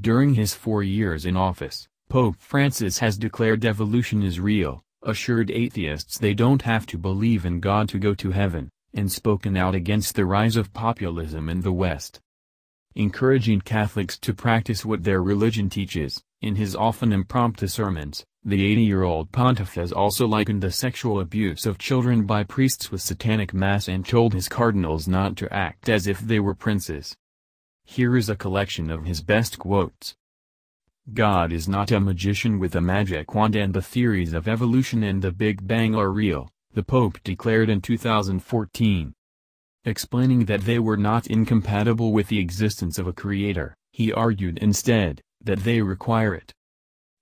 During his four years in office, Pope Francis has declared evolution is real, assured atheists they don't have to believe in God to go to heaven, and spoken out against the rise of populism in the West. Encouraging Catholics to practice what their religion teaches, in his often impromptu sermons, the 80-year-old pontiff has also likened the sexual abuse of children by priests with satanic mass and told his cardinals not to act as if they were princes. Here is a collection of his best quotes. God is not a magician with a magic wand and the theories of evolution and the Big Bang are real, the Pope declared in 2014. Explaining that they were not incompatible with the existence of a creator, he argued instead, that they require it.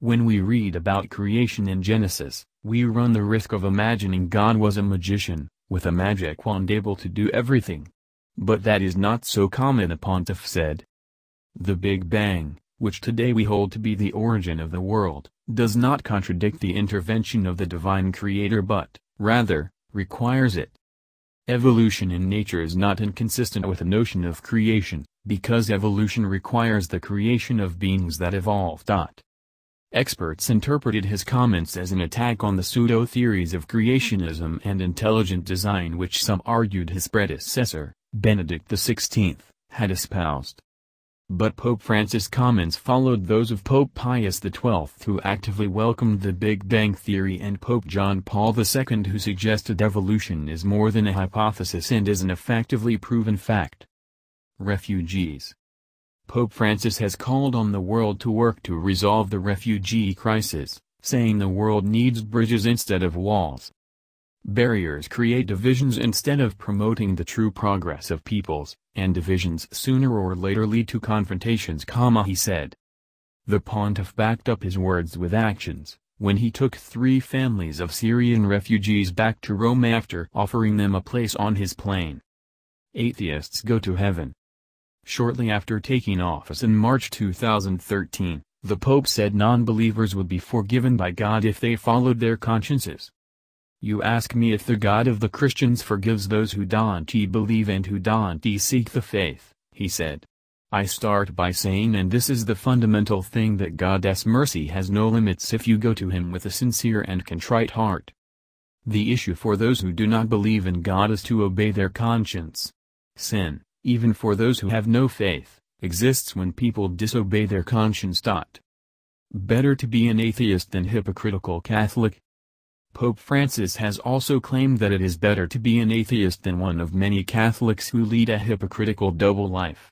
When we read about creation in Genesis, we run the risk of imagining God was a magician, with a magic wand able to do everything. But that is not so common a pontiff said. The Big Bang, which today we hold to be the origin of the world, does not contradict the intervention of the divine creator but, rather, requires it. Evolution in nature is not inconsistent with the notion of creation, because evolution requires the creation of beings that evolve. Experts interpreted his comments as an attack on the pseudo-theories of creationism and intelligent design which some argued his predecessor, Benedict XVI, had espoused. But Pope Francis' comments followed those of Pope Pius XII who actively welcomed the Big Bang Theory and Pope John Paul II who suggested evolution is more than a hypothesis and is an effectively proven fact. Refugees Pope Francis has called on the world to work to resolve the refugee crisis, saying the world needs bridges instead of walls. Barriers create divisions instead of promoting the true progress of peoples, and divisions sooner or later lead to confrontations, he said. The pontiff backed up his words with actions, when he took three families of Syrian refugees back to Rome after offering them a place on his plane. Atheists go to heaven. Shortly after taking office in March 2013, the Pope said non-believers would be forgiven by God if they followed their consciences. You ask me if the God of the Christians forgives those who don't believe and who don't seek the faith, he said. I start by saying and this is the fundamental thing that God's mercy has no limits if you go to him with a sincere and contrite heart. The issue for those who do not believe in God is to obey their conscience. Sin, even for those who have no faith, exists when people disobey their conscience. Better to be an atheist than hypocritical Catholic. Pope Francis has also claimed that it is better to be an atheist than one of many Catholics who lead a hypocritical double life.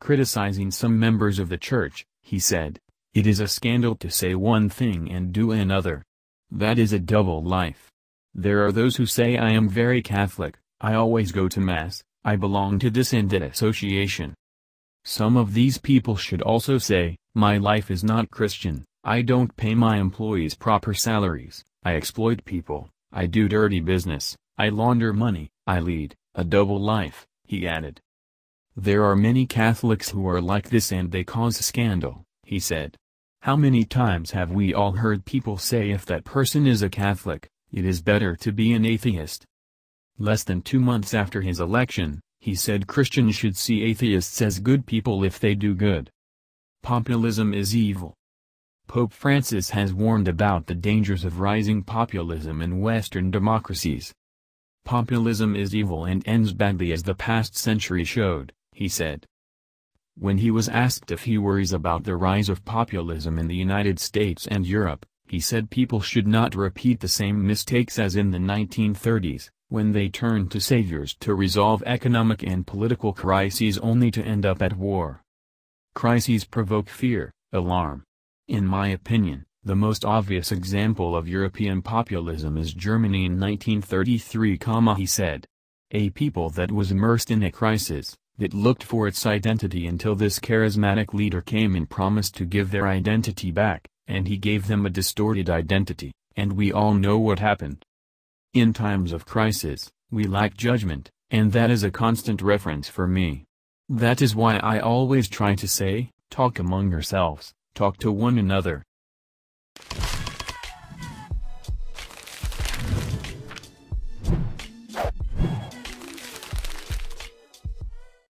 Criticizing some members of the Church, he said, it is a scandal to say one thing and do another. That is a double life. There are those who say I am very Catholic, I always go to Mass, I belong to this and that association. Some of these people should also say, my life is not Christian, I don't pay my employees proper salaries, I exploit people, I do dirty business, I launder money, I lead, a double life, he added. There are many Catholics who are like this and they cause scandal, he said. How many times have we all heard people say if that person is a Catholic, it is better to be an atheist, Less than two months after his election, he said Christians should see atheists as good people if they do good. Populism is evil. Pope Francis has warned about the dangers of rising populism in Western democracies. Populism is evil and ends badly as the past century showed, he said. When he was asked if he worries about the rise of populism in the United States and Europe, he said people should not repeat the same mistakes as in the 1930s when they turn to saviors to resolve economic and political crises only to end up at war. Crises provoke fear, alarm. In my opinion, the most obvious example of European populism is Germany in 1933, he said. A people that was immersed in a crisis, that looked for its identity until this charismatic leader came and promised to give their identity back, and he gave them a distorted identity, and we all know what happened. In times of crisis, we lack judgment, and that is a constant reference for me. That is why I always try to say, talk among yourselves, talk to one another,